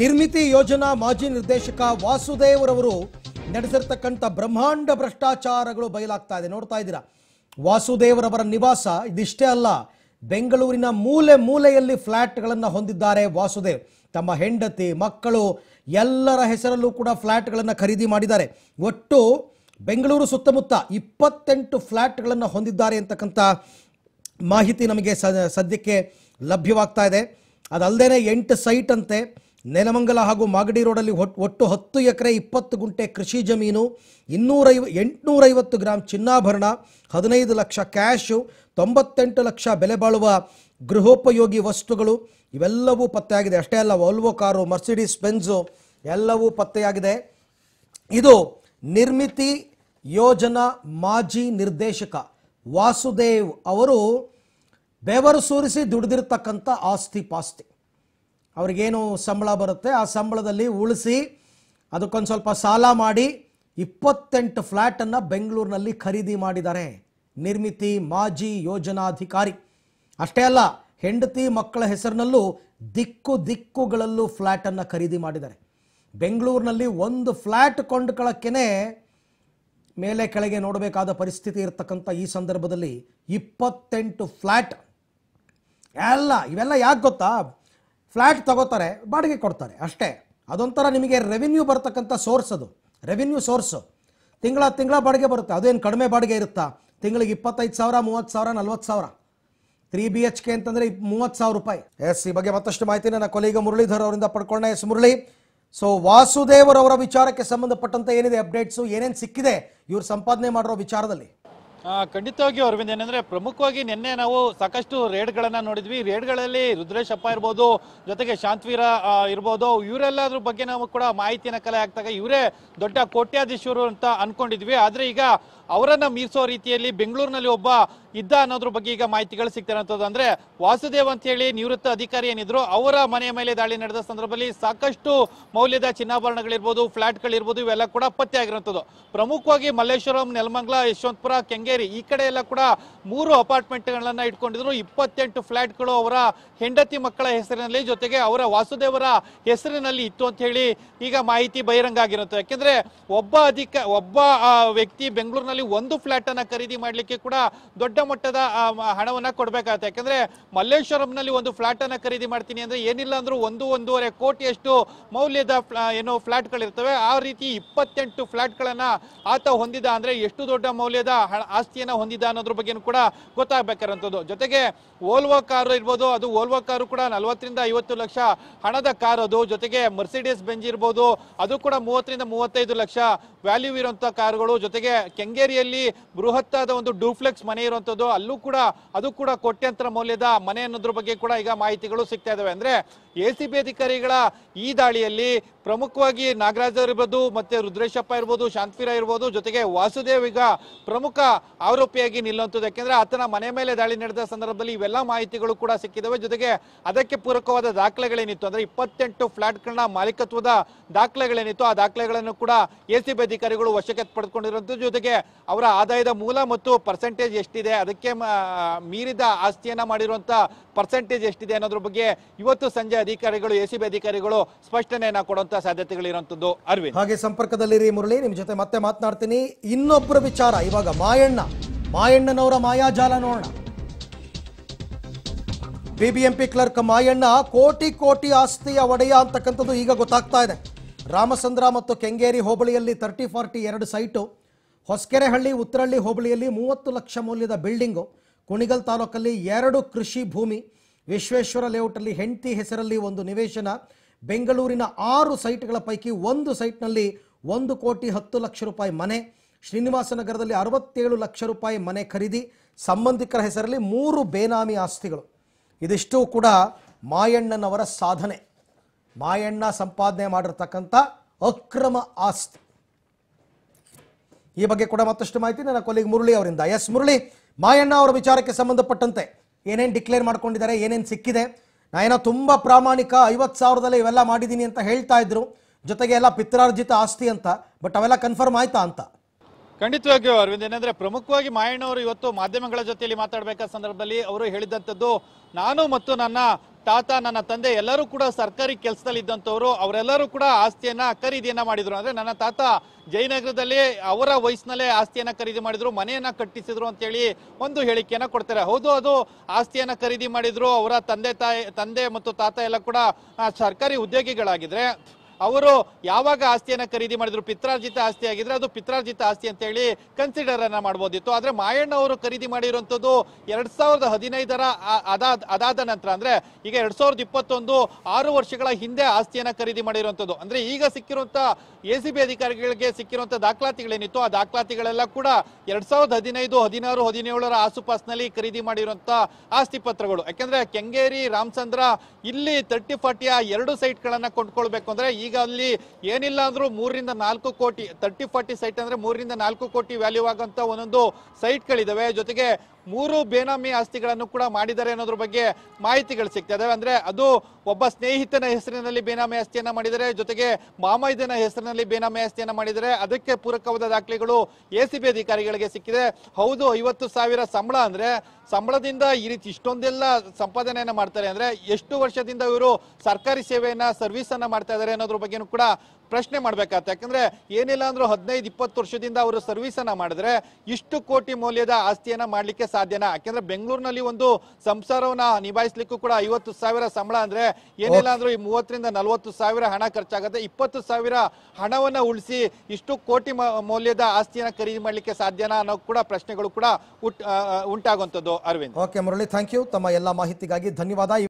ನಿರ್ಮಿತಿ ಯೋಜನಾ ಮಾಜಿ ನಿರ್ದೇಶಕ ವಾಸುದೇವರವರು ನಡೆಸಿರ್ತಕ್ಕಂಥ ಬ್ರಹ್ಮಾಂಡ ಭ್ರಷ್ಟಾಚಾರಗಳು ಬಯಲಾಗ್ತಾ ಇದೆ ನೋಡ್ತಾ ಇದ್ದೀರಾ ವಾಸುದೇವರವರ ನಿವಾಸ ಇದಿಷ್ಟೇ ಅಲ್ಲ ಬೆಂಗಳೂರಿನ ಮೂಲೆ ಮೂಲೆಯಲ್ಲಿ ಫ್ಲ್ಯಾಟ್ಗಳನ್ನು ಹೊಂದಿದ್ದಾರೆ ವಾಸುದೇವ್ ತಮ್ಮ ಹೆಂಡತಿ ಮಕ್ಕಳು ಎಲ್ಲರ ಹೆಸರಲ್ಲೂ ಕೂಡ ಫ್ಲ್ಯಾಟ್ಗಳನ್ನು ಖರೀದಿ ಮಾಡಿದ್ದಾರೆ ಒಟ್ಟು ಬೆಂಗಳೂರು ಸುತ್ತಮುತ್ತ ಇಪ್ಪತ್ತೆಂಟು ಫ್ಲ್ಯಾಟ್ಗಳನ್ನು ಹೊಂದಿದ್ದಾರೆ ಅಂತಕ್ಕಂಥ ಮಾಹಿತಿ ನಮಗೆ ಸದ್ಯಕ್ಕೆ ಲಭ್ಯವಾಗ್ತಾ ಇದೆ ಅದಲ್ಲದೆ ಎಂಟು ಸೈಟ್ ಅಂತೆ ನೆಲಮಂಗಲ ಹಾಗೂ ಮಾಗಡಿ ರೋಡಲ್ಲಿ ಒಟ್ಟು ಹತ್ತು ಎಕರೆ ಇಪ್ಪತ್ತು ಗುಂಟೆ ಕೃಷಿ ಜಮೀನು ಇನ್ನೂರೈವ ಎಂಟುನೂರೈವತ್ತು ಗ್ರಾಮ್ ಚಿನ್ನಾಭರಣ ಹದಿನೈದು ಲಕ್ಷ ಕ್ಯಾಶು ತೊಂಬತ್ತೆಂಟು ಲಕ್ಷ ಬೆಲೆ ಬಾಳುವ ಗೃಹೋಪಯೋಗಿ ವಸ್ತುಗಳು ಇವೆಲ್ಲವೂ ಪತ್ತೆಯಾಗಿದೆ ಅಷ್ಟೇ ಅಲ್ಲ ವಾಲ್ವೋ ಕಾರು ಮರ್ಸಿಡೀಸ್ ಬೆನ್ಸು ಎಲ್ಲವೂ ಪತ್ತೆಯಾಗಿದೆ ಇದು ನಿರ್ಮಿತಿ ಯೋಜನಾ ಮಾಜಿ ನಿರ್ದೇಶಕ ವಾಸುದೇವ್ ಅವರು ಬೆವರು ಸೂರಿಸಿ ದುಡಿದಿರ್ತಕ್ಕಂಥ ಆಸ್ತಿ ಪಾಸ್ತಿ ಅವ್ರಿಗೇನು ಸಂಬಳ ಬರುತ್ತೆ ಆ ಸಂಬಳದಲ್ಲಿ ಉಳಿಸಿ ಅದಕ್ಕೊಂದು ಸ್ವಲ್ಪ ಸಾಲ ಮಾಡಿ ಇಪ್ಪತ್ತೆಂಟು ಫ್ಲ್ಯಾಟನ್ನು ಬೆಂಗಳೂರಿನಲ್ಲಿ ಖರೀದಿ ಮಾಡಿದ್ದಾರೆ ನಿರ್ಮಿತಿ ಮಾಜಿ ಯೋಜನಾಧಿಕಾರಿ ಅಷ್ಟೇ ಅಲ್ಲ ಹೆಂಡತಿ ಮಕ್ಕಳ ಹೆಸರಿನಲ್ಲೂ ದಿಕ್ಕು ದಿಕ್ಕುಗಳಲ್ಲೂ ಫ್ಲ್ಯಾಟನ್ನು ಖರೀದಿ ಮಾಡಿದ್ದಾರೆ ಬೆಂಗಳೂರಿನಲ್ಲಿ ಒಂದು ಫ್ಲ್ಯಾಟ್ ಕೊಂಡ್ಕೊಳ್ಳೋಕ್ಕೇ ಮೇಲೆ ಕೆಳಗೆ ನೋಡಬೇಕಾದ ಪರಿಸ್ಥಿತಿ ಇರತಕ್ಕಂಥ ಈ ಸಂದರ್ಭದಲ್ಲಿ ಇಪ್ಪತ್ತೆಂಟು ಫ್ಲ್ಯಾಟ್ ಎಲ್ಲ ಇವೆಲ್ಲ ಯಾಕೆ ಗೊತ್ತಾ ಫ್ಲ್ಯಾಟ್ ತಗೋತಾರೆ ಬಾಡಿಗೆ ಕೊಡ್ತಾರೆ ಅಷ್ಟೇ ಅದೊಂಥರ ನಿಮಗೆ ರೆವಿನ್ಯೂ ಬರ್ತಕ್ಕಂಥ ಸೋರ್ಸ್ ಅದು ರೆವಿನ್ಯೂ ಸೋರ್ಸು ತಿಂಗಳ ತಿಂಗಳ ಬಾಡಿಗೆ ಬರುತ್ತೆ ಅದೇನು ಕಡಿಮೆ ಬಾಡಿಗೆ ಇರುತ್ತಾ ತಿಂಗಳಿಗೆ ಇಪ್ಪತ್ತೈದು ಸಾವಿರ ಮೂವತ್ತು ಸಾವಿರ ನಲ್ವತ್ತು ಸಾವಿರ ತ್ರೀ ಬಿ ಎಚ್ ಕೆ ಅಂತಂದರೆ ಮೂವತ್ತು ಸಾವಿರ ರೂಪಾಯಿ ಎಸ್ ಈ ಬಗ್ಗೆ ಮತ್ತಷ್ಟು ಮಾಹಿತಿ ನನ್ನ ಕೊಲೀಗ ಮುರಳೀಧರ್ ಅವರಿಂದ ಪಡ್ಕೊಂಡೆ ಎಸ್ ಮುರಳಿ ಸೊ ವಾಸುದೇವರವರ ವಿಚಾರಕ್ಕೆ ಸಂಬಂಧಪಟ್ಟಂತ ಏನಿದೆ ಅಪ್ಡೇಟ್ಸು ಏನೇನು ಸಿಕ್ಕಿದೆ ಇವರು ಸಂಪಾದನೆ ಮಾಡಿರೋ ವಿಚಾರದಲ್ಲಿ ಖಂಡಿತವಾಗಿ ಅರವಿಂದ್ ಏನಂದ್ರೆ ಪ್ರಮುಖವಾಗಿ ನಿನ್ನೆ ನಾವು ಸಾಕಷ್ಟು ರೇಡ್ಗಳನ್ನು ನೋಡಿದ್ವಿ ರೇಡ್ಗಳಲ್ಲಿ ರುದ್ರೇಶಪ್ಪ ಇರ್ಬೋದು ಜೊತೆಗೆ ಶಾಂತವೀರ ಇರ್ಬೋದು ಇವರೆಲ್ಲಾದ್ರ ಬಗ್ಗೆ ನಾವು ಕೂಡ ಮಾಹಿತಿನ ಕಲೆ ಹಾಕ್ದಾಗ ಇವರೇ ದೊಡ್ಡ ಕೋಟ್ಯಾಧೀಶರು ಅಂತ ಅನ್ಕೊಂಡಿದ್ವಿ ಆದರೆ ಈಗ ಅವರನ್ನ ಮೀರಿಸೋ ರೀತಿಯಲ್ಲಿ ಬೆಂಗಳೂರಿನಲ್ಲಿ ಒಬ್ಬ ಇದ್ದ ಅನ್ನೋದ್ರ ಬಗ್ಗೆ ಈಗ ಮಾಹಿತಿಗಳು ಸಿಗ್ತಿರೋಂಥದ್ದು ಅಂದ್ರೆ ವಾಸುದೇವ್ ಅಂತ ಹೇಳಿ ನಿವೃತ್ತ ಅಧಿಕಾರಿ ಏನಿದ್ರು ಅವರ ಮನೆಯ ಮೇಲೆ ದಾಳಿ ನಡೆದ ಸಂದರ್ಭದಲ್ಲಿ ಸಾಕಷ್ಟು ಮೌಲ್ಯದ ಚಿನ್ನಾಭರಣಗಳಿರ್ಬೋದು ಫ್ಲಾಟ್ಗಳಿರ್ಬೋದು ಇವೆಲ್ಲ ಕೂಡ ಪತ್ತೆ ಆಗಿರುವಂಥದ್ದು ಪ್ರಮುಖವಾಗಿ ಮಲ್ಲೇಶ್ವರಂ ನೆಲಮಂಗ್ಲ ಯಶವಂತಪುರ ಕೆಂಗೇರಿ ಈ ಕಡೆ ಎಲ್ಲ ಕೂಡ ಮೂರು ಗಳನ್ನ ಇಟ್ಕೊಂಡಿದ್ರು ಇಪ್ಪತ್ತೆಂಟು ಫ್ಲಾಟ್ಗಳು ಅವರ ಹೆಂಡತಿ ಮಕ್ಕಳ ಹೆಸರಿನಲ್ಲಿ ಜೊತೆಗೆ ಅವರ ವಾಸುದೇವರ ಹೆಸರಿನಲ್ಲಿ ಇತ್ತು ಅಂತ ಹೇಳಿ ಈಗ ಮಾಹಿತಿ ಬಹಿರಂಗ ಆಗಿರುತ್ತೆ ಯಾಕೆಂದ್ರೆ ಒಬ್ಬ ಅಧಿಕ ಒಬ್ಬ ವ್ಯಕ್ತಿ ಬೆಂಗಳೂರಿನಲ್ಲಿ ಒಂದು ಫ್ಲಾಟ್ ಅನ್ನ ಖರೀದಿ ಮಾಡಲಿಕ್ಕೆ ಕೂಡ ದೊಡ್ಡ ಮಟ್ಟದ ಹಣವನ್ನ ಕೊಡ್ಬೇಕಾಗತ್ತೆ ಯಾಕಂದ್ರೆ ಮಲ್ಲೇಶ್ವರಂನಲ್ಲಿ ಒಂದು ಫ್ಲಾಟ್ ಅನ್ನ ಖರೀದಿ ಮಾಡ್ತೀನಿ ಅಂದ್ರೆ ಏನಿಲ್ಲ ಅಂದ್ರು ಒಂದು ಒಂದೂವರೆ ಕೋಟಿಯಷ್ಟು ಮೌಲ್ಯದ ಏನು ಗಳಿರ್ತವೆ ಆ ರೀತಿ ಇಪ್ಪತ್ತೆಂಟು ಗಳನ್ನ ಆತ ಹೊಂದಿದ ಅಂದ್ರೆ ಎಷ್ಟು ದೊಡ್ಡ ಮೌಲ್ಯದ ಆಸ್ತಿಯನ್ನ ಹೊಂದಿದ ಅನ್ನೋದ್ರ ಬಗ್ಗೆ ಕೂಡ ಗೊತ್ತಾಗಬೇಕಾದಂಥದ್ದು ಜೊತೆಗೆ ಓಲ್ವೋ ಕಾರು ಇರ್ಬೋದು ಅದು ಓಲ್ವೋ ಕಾರು ಕೂಡ ನಲ್ವತ್ತರಿಂದ ಐವತ್ತು ಲಕ್ಷ ಹಣದ ಕಾರ್ ಅದು ಜೊತೆಗೆ ಮರ್ಸಿಡಿಸ್ ಬೆಂಜ್ ಇರ್ಬೋದು ಅದು ಕೂಡ ಮೂವತ್ತರಿಂದ ಮೂವತ್ತೈದು ಲಕ್ಷ ವ್ಯಾಲ್ಯೂ ಇರುವಂಥ ಕಾರುಗಳು ಜೊತೆಗೆ ಕೆಂಗೇರಿಯಲ್ಲಿ ಬೃಹತ್ತಾದ ಒಂದು ಡೂಫ್ಲೆಕ್ಸ್ ಮನೆ ಇರುವಂಥದ್ದು ಅಲ್ಲೂ ಕೂಡ ಅದು ಕೂಡ ಕೋಟ್ಯಂತರ ಮೌಲ್ಯದ ಮನೆ ಅನ್ನೋದ್ರ ಬಗ್ಗೆ ಕೂಡ ಈಗ ಮಾಹಿತಿಗಳು ಸಿಗ್ತಾ ಇದಾವೆ ಅಂದ್ರೆ ಎ ಸಿ ಅಧಿಕಾರಿಗಳ ಈ ದಾಳಿಯಲ್ಲಿ ಪ್ರಮುಖವಾಗಿ ನಾಗರಾಜ್ ಇರ್ಬೋದು ಮತ್ತೆ ರುದ್ರೇಶಪ್ಪ ಇರ್ಬೋದು ಶಾಂತವೀರ ಇರ್ಬೋದು ಜೊತೆಗೆ ವಾಸುದೇವ್ ಈಗ ಪ್ರಮುಖ ಆರೋಪಿಯಾಗಿ ನಿಲ್ಲುವಂಥದ್ದು ಯಾಕೆಂದ್ರೆ ಆತನ ಮನೆ ಮೇಲೆ ದಾಳಿ ನಡೆದ ಸಂದರ್ಭದಲ್ಲಿ ಇವೆಲ್ಲ ಮಾಹಿತಿಗಳು ಕೂಡ ಸಿಕ್ಕಿದ್ದಾವೆ ಜೊತೆಗೆ ಅದಕ್ಕೆ ಪೂರಕವಾದ ದಾಖಲೆಗಳೇನಿತ್ತು ಅಂದ್ರೆ ಇಪ್ಪತ್ತೆಂಟು ಫ್ಲಾಟ್ಗಳನ್ನ ಮಾಲೀಕತ್ವದ ದಾಖಲೆಗಳೇನಿತ್ತು ಆ ದಾಖಲೆಗಳನ್ನು ಕೂಡ ಎಸಿಬಿ ಅಧಿಕಾರಿಗಳು ವಶಕ್ಕೆ ಪಡೆದುಕೊಂಡಿರುವಂಥ ಜೊತೆಗೆ ಅವರ ಆದಾಯದ ಮೂಲ ಮತ್ತು ಪರ್ಸೆಂಟೇಜ್ ಎಷ್ಟಿದೆ ಅದಕ್ಕೆ ಮೀರಿದ ಆಸ್ತಿಯನ್ನ ಮಾಡಿರುವಂಥ ಪರ್ಸೆಂಟೇಜ್ ಎಷ್ಟಿದೆ ಅನ್ನೋದ್ರ ಬಗ್ಗೆ ಇವತ್ತು ಸಂಜೆ ಅಧಿಕಾರಿಗಳು ಎ ಅಧಿಕಾರಿಗಳು ಸ್ಪಷ್ಟನೆಯನ್ನ ಕೊಡುವಂತ ಸಾಧ್ಯತೆಗಳಿರುವಂಥದ್ದು ಅರವಿಂದ್ ಹಾಗೆ ಸಂಪರ್ಕದಲ್ಲಿರಿ ಮುರಳಿ ನಿಮ್ ಜೊತೆ ಮತ್ತೆ ಮಾತನಾಡ್ತೀನಿ ಇನ್ನೊಬ್ಬರ ವಿಚಾರ ಇವಾಗ ಮಾಯಣ್ಣ ಮಾಯಣ್ಣನವರ ಮಾಯಾಜಾಲ ನೋಡೋಣ ಬಿಬಿಎಂಪಿ ಕ್ಲರ್ಕ್ ಮಾಯಣ್ಣ ಕೋಟಿ ಕೋಟಿ ಆಸ್ತಿಯ ಒಡೆಯ ಅಂತಕ್ಕಂಥದ್ದು ಈಗ ಗೊತ್ತಾಗ್ತಾ ಇದೆ ರಾಮಸಂದ್ರ ಮತ್ತು ಕೆಂಗೇರಿ ಹೋಬಳಿಯಲ್ಲಿ ತರ್ಟಿ ಫಾರ್ಟಿ ಎರಡು ಸೈಟು ಹೊಸಕೆರೆಹಳ್ಳಿ ಉತ್ತರಹಳ್ಳಿ ಹೋಬಳಿಯಲ್ಲಿ ಮೂವತ್ತು ಲಕ್ಷ ಮೌಲ್ಯದ ಬಿಲ್ಡಿಂಗು ಕುಣಿಗಲ್ ತಾಲೂಕಲ್ಲಿ ಎರಡು ಕೃಷಿ ಭೂಮಿ ವಿಶ್ವೇಶ್ವರ ಲೇಔಟಲ್ಲಿ ಹೆಂಡತಿ ಹೆಸರಲ್ಲಿ ಒಂದು ನಿವೇಶನ ಬೆಂಗಳೂರಿನ ಆರು ಸೈಟ್ಗಳ ಪೈಕಿ ಒಂದು ಸೈಟ್ನಲ್ಲಿ ಒಂದು ಕೋಟಿ ಹತ್ತು ಲಕ್ಷ ರೂಪಾಯಿ ಮನೆ ಶ್ರೀನಿವಾಸ ನಗರದಲ್ಲಿ ಅರವತ್ತೇಳು ಲಕ್ಷ ರೂಪಾಯಿ ಮನೆ ಖರೀದಿ ಸಂಬಂಧಿಕರ ಹೆಸರಲ್ಲಿ ಮೂರು ಬೇನಾಮಿ ಆಸ್ತಿಗಳು ಇದಿಷ್ಟು ಕೂಡ ಮಾಯಣ್ಣನವರ ಸಾಧನೆ ಮಾಯಣ್ಣ ಸಂಪಾದನೆ ಮಾಡಿರ್ತಕ್ಕಂಥ ಅಕ್ರಮ ಆಸ್ತಿ ಈ ಬಗ್ಗೆ ಕೂಡ ಮತ್ತಷ್ಟು ಮಾಹಿತಿ ನನ್ನ ಕೊಲೆಗೆ ಮುರಳಿ ಅವರಿಂದ ಎಸ್ ಮುರಳಿ ಮಾಯಣ್ಣ ಅವರ ವಿಚಾರಕ್ಕೆ ಸಂಬಂಧಪಟ್ಟಂತೆ ಏನೇನು ಡಿಕ್ಲೇರ್ ಮಾಡ್ಕೊಂಡಿದ್ದಾರೆ ಏನೇನು ಸಿಕ್ಕಿದೆ ನಾ ಏನೋ ತುಂಬ ಪ್ರಾಮಾಣಿಕ ಐವತ್ತು ಸಾವಿರದಲ್ಲಿ ಇವೆಲ್ಲ ಮಾಡಿದ್ದೀನಿ ಅಂತ ಹೇಳ್ತಾ ಇದ್ರು ಜೊತೆಗೆ ಎಲ್ಲ ಪಿತ್ರಾರ್ಜಿತ ಆಸ್ತಿ ಅಂತ ಬಟ್ ಅವೆಲ್ಲ ಕನ್ಫರ್ಮ್ ಆಯ್ತಾ ಅಂತ ಖಂಡಿತವಾಗಿಯೂ ಅರವಿಂದ್ ಏನಂದ್ರೆ ಪ್ರಮುಖವಾಗಿ ಮಾಯಣ್ಣವರು ಇವತ್ತು ಮಾಧ್ಯಮಗಳ ಜೊತೆಯಲ್ಲಿ ಮಾತಾಡಬೇಕಾದ ಸಂದರ್ಭದಲ್ಲಿ ಅವರು ಹೇಳಿದಂಥದ್ದು ನಾನು ಮತ್ತು ನನ್ನ ತಾತ ನನ್ನ ತಂದೆ ಎಲ್ಲರೂ ಕೂಡ ಸರ್ಕಾರಿ ಕೆಲಸದಲ್ಲಿ ಇದ್ದಂಥವ್ರು ಅವರೆಲ್ಲರೂ ಕೂಡ ಆಸ್ತಿಯನ್ನ ಖರೀದಿಯನ್ನ ಮಾಡಿದ್ರು ಅಂದ್ರೆ ನನ್ನ ತಾತ ಜಯನಗರದಲ್ಲಿ ಅವರ ವಯಸ್ಸಿನಲ್ಲೇ ಆಸ್ತಿಯನ್ನ ಖರೀದಿ ಮಾಡಿದ್ರು ಮನೆಯನ್ನ ಕಟ್ಟಿಸಿದ್ರು ಅಂತೇಳಿ ಒಂದು ಹೇಳಿಕೆಯನ್ನ ಕೊಡ್ತಾರೆ ಹೌದು ಅದು ಆಸ್ತಿಯನ್ನ ಖರೀದಿ ಮಾಡಿದ್ರು ಅವರ ತಂದೆ ತಾಯಿ ತಂದೆ ಮತ್ತು ತಾತ ಎಲ್ಲ ಕೂಡ ಸರ್ಕಾರಿ ಉದ್ಯೋಗಿಗಳಾಗಿದ್ರೆ ಅವರು ಯಾವಾಗ ಆಸ್ತಿಯನ್ನ ಖರೀದಿ ಮಾಡಿದ್ರು ಪಿತ್ರಾರ್ಜಿತ ಆಸ್ತಿ ಆಗಿದ್ರೆ ಅದು ಪಿತ್ರಾರ್ಜಿತ ಆಸ್ತಿ ಅಂತ ಹೇಳಿ ಕನ್ಸಿಡರ್ ಅನ್ನ ಮಾಡಬಹುದಿತ್ತು ಆದ್ರೆ ಮಾಯಣ್ಣ ಅವರು ಖರೀದಿ ಮಾಡಿರುವಂತದ್ದು ಎರಡ್ ಸಾವಿರದ ಹದಿನೈದರ ಅದಾದ ನಂತರ ಅಂದ್ರೆ ಈಗ ಎರಡ್ ಸಾವಿರದ ಇಪ್ಪತ್ತೊಂದು ಆರು ವರ್ಷಗಳ ಹಿಂದೆ ಆಸ್ತಿಯನ್ನ ಖರೀದಿ ಮಾಡಿರುವಂತದ್ದು ಅಂದ್ರೆ ಈಗ ಸಿಕ್ಕಿರುವಂತ ಎ ಸಿ ಬಿ ಅಧಿಕಾರಿಗಳಿಗೆ ಸಿಕ್ಕಿರುವಂತ ದಾಖಲಾತಿಗಳೇನಿತ್ತು ಆ ದಾಖಲಾತಿಗಳೆಲ್ಲ ಕೂಡ ಎರಡ್ ಸಾವಿರದ ಹದಿನೈದು ಹದಿನಾರು ಹದಿನೇಳರ ಆಸುಪಾಸಿನಲ್ಲಿ ಖರೀದಿ ಮಾಡಿರುವಂತ ಆಸ್ತಿ ಪತ್ರಗಳು ಯಾಕಂದ್ರೆ ಕೆಂಗೇರಿ ರಾಮಚಂದ್ರ ಇಲ್ಲಿ ತರ್ಟಿ ಫಾರ್ಟಿಯ ಎರಡು ಸೈಟ್ ಗಳನ್ನ ಕೊಂಡ್ಕೊಳ್ಬೇಕು ಅಂದ್ರೆ ಈ ಈಗ ಅಲ್ಲಿ ಏನಿಲ್ಲ ಅಂದ್ರೂ ಮೂರರಿಂದ ನಾಲ್ಕು ಕೋಟಿ ತರ್ಟಿ ಫಾರ್ಟಿ ಸೈಟ್ ಅಂದ್ರೆ ಮೂರಿಂದ ನಾಲ್ಕು ಕೋಟಿ ವ್ಯಾಲ್ಯೂ ಆಗಂತ ಒಂದೊಂದು ಸೈಟ್ ಗಳಿದಾವೆ ಜೊತೆಗೆ ಮೂರು ಬೇನಾಮಿ ಆಸ್ತಿಗಳನ್ನು ಕೂಡ ಮಾಡಿದ್ದಾರೆ ಅನ್ನೋದ್ರ ಬಗ್ಗೆ ಮಾಹಿತಿಗಳು ಸಿಗ್ತಾ ಇದಾವೆ ಅಂದ್ರೆ ಅದು ಒಬ್ಬ ಸ್ನೇಹಿತನ ಹೆಸರಿನಲ್ಲಿ ಬೇನಾಮಿ ಆಸ್ತಿಯನ್ನ ಮಾಡಿದರೆ ಜೊತೆಗೆ ಮಾಮೈದನ ಹೆಸರಿನಲ್ಲಿ ಬೇನಾಮಿ ಆಸ್ತಿಯನ್ನ ಮಾಡಿದರೆ ಅದಕ್ಕೆ ಪೂರಕವಾದ ದಾಖಲೆಗಳು ಎ ಸಿ ಬಿ ಅಧಿಕಾರಿಗಳಿಗೆ ಸಿಕ್ಕಿದೆ ಹೌದು ಐವತ್ತು ಸಾವಿರ ಸಂಬಳ ಅಂದ್ರೆ ಸಂಬಳದಿಂದ ಈ ರೀತಿ ಇಷ್ಟೊಂದೆಲ್ಲ ಸಂಪಾದನೆಯನ್ನ ಮಾಡ್ತಾರೆ ಅಂದ್ರೆ ಎಷ್ಟು ವರ್ಷದಿಂದ ಇವರು ಸರ್ಕಾರಿ ಸೇವೆಯನ್ನ ಸರ್ವಿಸ್ ಅನ್ನ ಮಾಡ್ತಾ ಇದ್ದಾರೆ ಅನ್ನೋದ್ರ ಬಗ್ಗೆನೂ ಕೂಡ ಪ್ರಶ್ನೆ ಮಾಡ್ಬೇಕಾಗತ್ತೆ ಯಾಕಂದ್ರೆ ಏನಿಲ್ಲ ಅಂದ್ರೆ ಹದಿನೈದು ಇಪ್ಪತ್ತು ವರ್ಷದಿಂದ ಅವರು ಸರ್ವಿಸ್ ಅನ್ನ ಮಾಡಿದ್ರೆ ಇಷ್ಟು ಕೋಟಿ ಮೌಲ್ಯದ ಆಸ್ತಿಯನ್ನ ಮಾಡ್ಲಿಕ್ಕೆ ಸಾಧ್ಯನಾ ಯಾಕಂದ್ರೆ ಬೆಂಗಳೂರಿನಲ್ಲಿ ಒಂದು ಸಂಸಾರವನ್ನ ನಿಭಾಯಿಸ್ಲಿಕ್ಕೂ ಕೂಡ ಐವತ್ತು ಸಾವಿರ ಸಂಬಳ ಅಂದ್ರೆ ಏನಿಲ್ಲ ಅಂದ್ರೂ ಈ ಮೂವತ್ತರಿಂದ ನಲವತ್ತು ಸಾವಿರ ಹಣ ಖರ್ಚಾಗುತ್ತೆ ಇಪ್ಪತ್ತು ಸಾವಿರ ಹಣವನ್ನ ಉಳಿಸಿ ಇಷ್ಟು ಕೋಟಿ ಮೌಲ್ಯದ ಆಸ್ತಿಯನ್ನ ಖರೀದಿ ಮಾಡ್ಲಿಕ್ಕೆ ಸಾಧ್ಯನಾ ಅನ್ನೋ ಕೂಡ ಪ್ರಶ್ನೆಗಳು ಕೂಡ ಉಂಟಾಗುವಂತದ್ದು Arvind okay Murali thank you ತಮ್ಮ ಎಲ್ಲ ಮಾಹಿತಿಗಾಗಿ ಧನ್ಯವಾದ